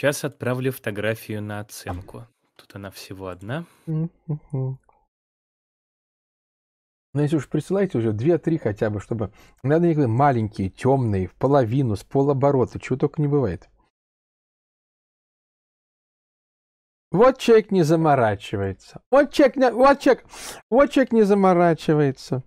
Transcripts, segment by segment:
Сейчас отправлю фотографию на оценку. Тут она всего одна. Ну, если уж присылаете уже две-три хотя бы, чтобы... Надо никакие маленькие, темные, в половину, с полоборота, чего только не бывает. Вот человек не заморачивается. Вот человек, не... вот человек, вот человек не заморачивается.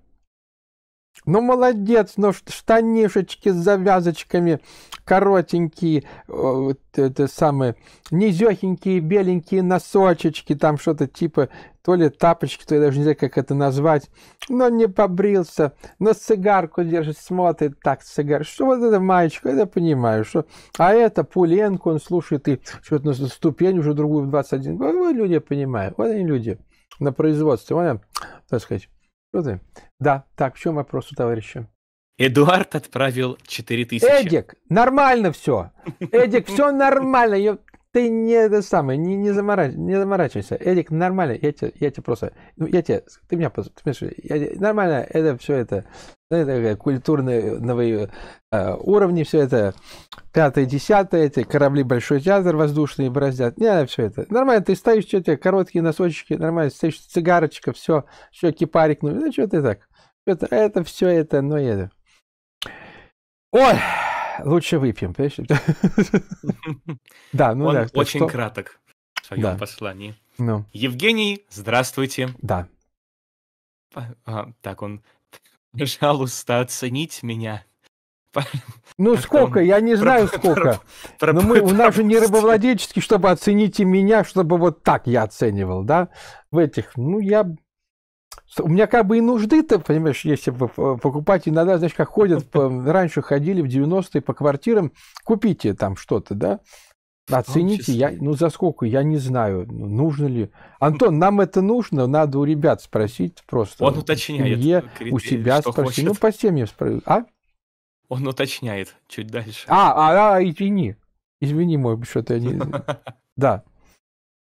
Ну, молодец, но ну, штанишечки с завязочками коротенькие, э, вот это самые, низёхенькие беленькие носочечки, там что-то типа, то ли тапочки, то я даже не знаю, как это назвать. Но не побрился, но сигарку держит, смотрит так, сигар. Что вот это маечка, я понимаю, что... А это Пуленко, он слушает, и что-то на ступень уже другую в 21. Вот люди, я понимаю, вот они люди на производстве, вот, так сказать, Круто. Да, так, в чем вопрос у товарища? Эдуард отправил 4000. Эдик, нормально все. Эдик, все нормально. Я, ты не это самое, не, не, заморач, не заморачивайся. Эдик, нормально. Я тебе, я тебе просто... Ну, я тебе... Ты меня... Ты меня я, нормально это все это... Ну, это культурные э, э а, уровни, все это пятое, десятое, эти корабли Большой театр воздушные бороздят. Не надо все это. Нормально, ты стоишь, что тебе короткие носочки, нормально, стоишь, цигарочка, все, все, кипарик, ну, ну что ты так? Это, это все это, но это. Ой, лучше выпьем, понимаешь? Да, ну да. очень краток в своем послании. Ну. Евгений, здравствуйте. Да. А, а так он пожалуйста, оценить меня. Ну, сколько? Я не знаю, сколько. Но мы, у нас же не рыбовладельческий, чтобы оцените меня, чтобы вот так я оценивал, да? В этих, ну, я... У меня как бы и нужды-то, понимаешь, если э, э, покупать иногда, знаешь, как ходят, раньше ходили в 90-е по квартирам, купите там что-то, да? Оцените, я, ну за сколько, я не знаю, ну, нужно ли. Антон, нам это нужно, надо у ребят спросить просто. Он уточняет. Семье, у себя спросить, хочет. ну по семьям спросить. А? Он уточняет чуть дальше. А, а, а извини. Извини, мой, что-то я не... Да.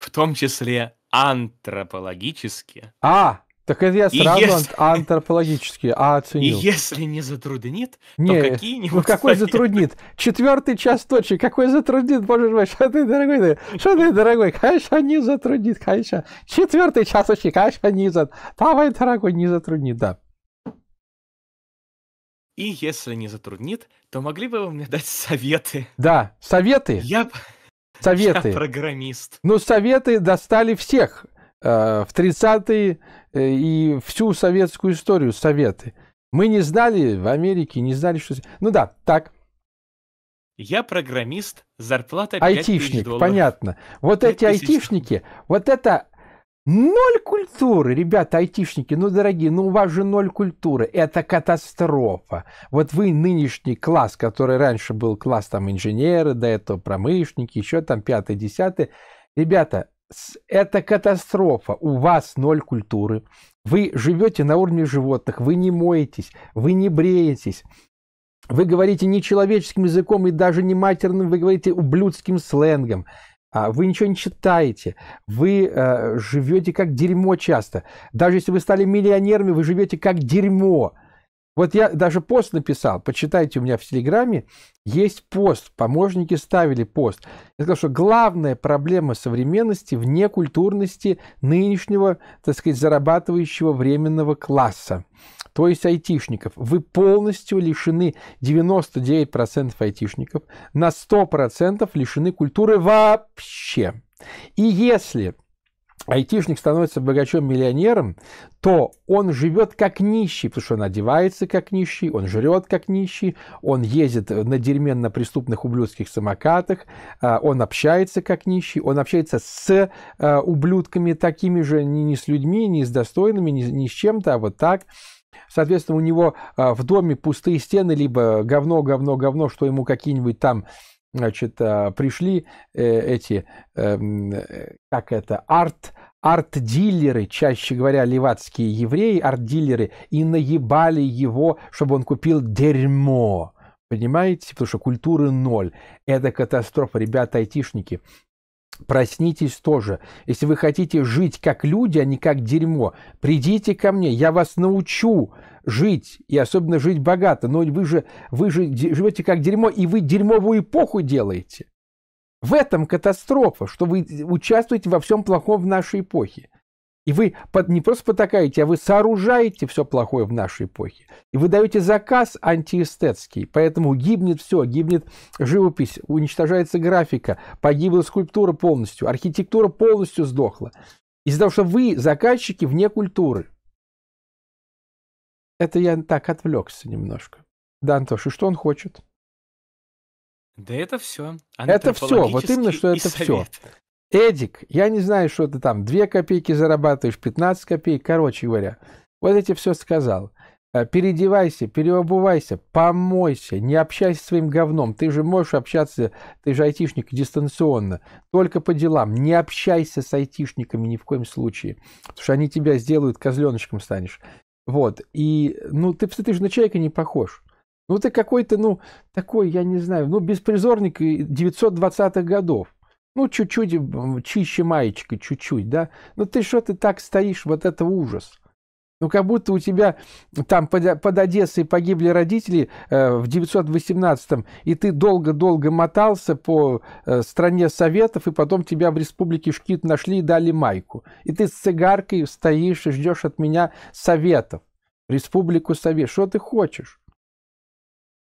В том числе антропологически. А, так это я сразу если... антропологически а оценил. И если не затруднит, не, то какие-нибудь... Ну какой советы? затруднит? Четвертый час ночи, какой затруднит, боже мой, что ты, дорогой, ты, что ты, дорогой, конечно, не затруднит, конечно. Четвертый час ночи, конечно, не затруднит. Давай, дорогой, не затруднит, да. И если не затруднит, то могли бы вы мне дать советы? Да, советы. Я... Советы. Я программист. Ну, советы достали всех. Э, в 30-е э, и всю советскую историю Советы. Мы не знали в Америке, не знали, что... Ну да, так. Я программист, зарплата 5 Айтишник, понятно. Вот эти айтишники, вот это ноль культуры. Ребята, айтишники, ну, дорогие, ну, у вас же ноль культуры. Это катастрофа. Вот вы нынешний класс, который раньше был класс там инженеры, до этого промышленники, еще там пятый, десятый. Ребята, это катастрофа. У вас ноль культуры. Вы живете на уровне животных, вы не моетесь, вы не бреетесь. Вы говорите не человеческим языком и даже не матерным, вы говорите ублюдским сленгом. А вы ничего не читаете, вы э, живете как дерьмо часто. Даже если вы стали миллионерами, вы живете как дерьмо. Вот я даже пост написал, почитайте у меня в Телеграме, есть пост, помощники ставили пост. Я сказал, что главная проблема современности в некультурности нынешнего, так сказать, зарабатывающего временного класса, то есть айтишников. Вы полностью лишены 99% айтишников, на 100% лишены культуры вообще. И если айтишник становится богачом-миллионером, то он живет как нищий, потому что он одевается как нищий, он жрет как нищий, он ездит на дерьменно преступных ублюдских самокатах, а, он общается как нищий, он общается с а, ублюдками такими же, не с людьми, не с достойными, не с чем-то, а вот так. Соответственно, у него а, в доме пустые стены, либо говно, говно, говно, что ему какие-нибудь там значит, а, пришли э, эти, эм, э, как это, арт, арт-дилеры, чаще говоря, левацкие евреи, арт-дилеры, и наебали его, чтобы он купил дерьмо. Понимаете? Потому что культуры ноль. Это катастрофа, ребята, айтишники. Проснитесь тоже. Если вы хотите жить как люди, а не как дерьмо, придите ко мне, я вас научу жить, и особенно жить богато. Но вы же, вы же живете как дерьмо, и вы дерьмовую эпоху делаете. В этом катастрофа, что вы участвуете во всем плохом в нашей эпохе. И вы не просто потакаете, а вы сооружаете все плохое в нашей эпохе. И вы даете заказ антиэстетский. Поэтому гибнет все, гибнет живопись, уничтожается графика, погибла скульптура полностью, архитектура полностью сдохла. Из-за того, что вы заказчики вне культуры. Это я так отвлекся немножко. Да, Антош, и что он хочет? Да это все. Это все, вот именно, что это все. Эдик, я не знаю, что ты там, 2 копейки зарабатываешь, 15 копеек, короче говоря. Вот эти все сказал. Э, переодевайся, переобувайся, помойся, не общайся с своим говном. Ты же можешь общаться, ты же айтишник дистанционно, только по делам. Не общайся с айтишниками ни в коем случае, потому что они тебя сделают, козленочком станешь. Вот, и, ну, ты, ты же на человека не похож. Ну, ты какой-то, ну, такой, я не знаю, ну, беспризорник 920-х годов. Ну, чуть-чуть э, чище маечка, чуть-чуть, да. Но ну, ты что ты так стоишь, вот это ужас. Ну, как будто у тебя там под, под Одессой погибли родители э, в 918-м, и ты долго-долго мотался по э, стране Советов, и потом тебя в республике Шкит нашли и дали майку. И ты с цигаркой стоишь и ждешь от меня Советов, республику Совет. Что ты хочешь?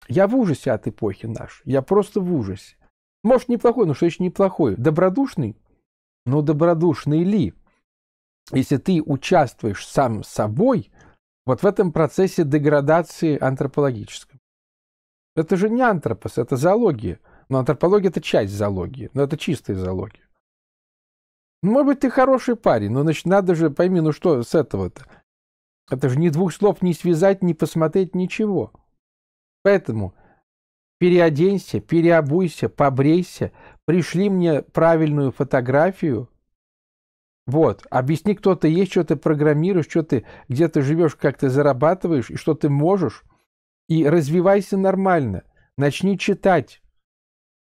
Я в ужасе от эпохи нашей. Я просто в ужасе. Может, неплохой, но что еще неплохой? Добродушный? Но ну, добродушный ли? Если ты участвуешь сам собой вот в этом процессе деградации антропологической. Это же не антропос, это зоология. Но антропология – это часть зоологии, но это чистая зоология. Ну, может быть, ты хороший парень, но значит, надо же, пойми, ну что с этого-то? Это же ни двух слов не связать, не посмотреть, ничего. Поэтому переоденься, переобуйся, побрейся, пришли мне правильную фотографию. Вот, объясни, кто ты есть, что ты программируешь, что ты, где ты живешь, как ты зарабатываешь и что ты можешь. И развивайся нормально, начни читать.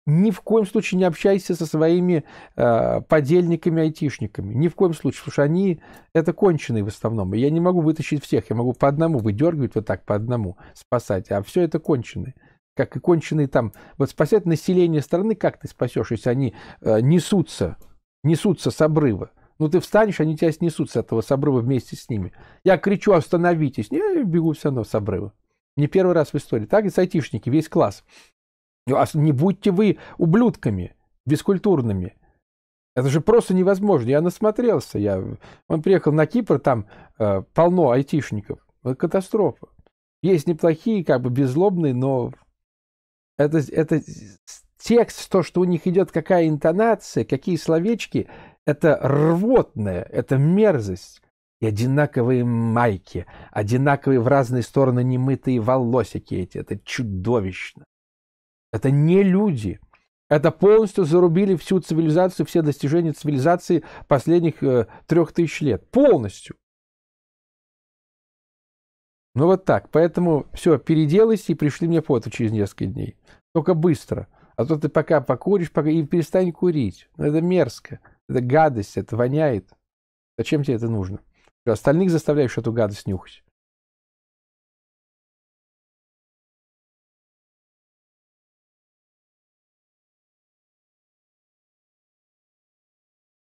Ни в коем случае не общайся со своими э, подельниками-айтишниками. Ни в коем случае, потому что они это конченые в основном. я не могу вытащить всех, я могу по одному выдергивать вот так, по одному спасать, а все это конченые как и конченые там. Вот спасать население страны, как ты спасешь, если они э, несутся, несутся с обрыва? Ну, ты встанешь, они тебя снесут с этого с обрыва вместе с ними. Я кричу, остановитесь. Не, бегу все равно с обрыва. Не первый раз в истории. Так и айтишники весь класс. Ну, а не будьте вы ублюдками, бескультурными. Это же просто невозможно. Я насмотрелся. Я... Он приехал на Кипр, там э, полно айтишников. Это катастрофа. Есть неплохие, как бы беззлобные, но это, это текст, то, что у них идет какая интонация, какие словечки, это рвотное, это мерзость. И одинаковые майки, одинаковые в разные стороны немытые волосики эти. Это чудовищно. Это не люди. Это полностью зарубили всю цивилизацию, все достижения цивилизации последних э, трех тысяч лет. Полностью. Ну вот так. Поэтому все, переделайся и пришли мне фото через несколько дней. Только быстро. А то ты пока покуришь, пока и перестань курить. Ну, это мерзко. Это гадость, это воняет. Зачем тебе это нужно? Остальных заставляешь эту гадость нюхать.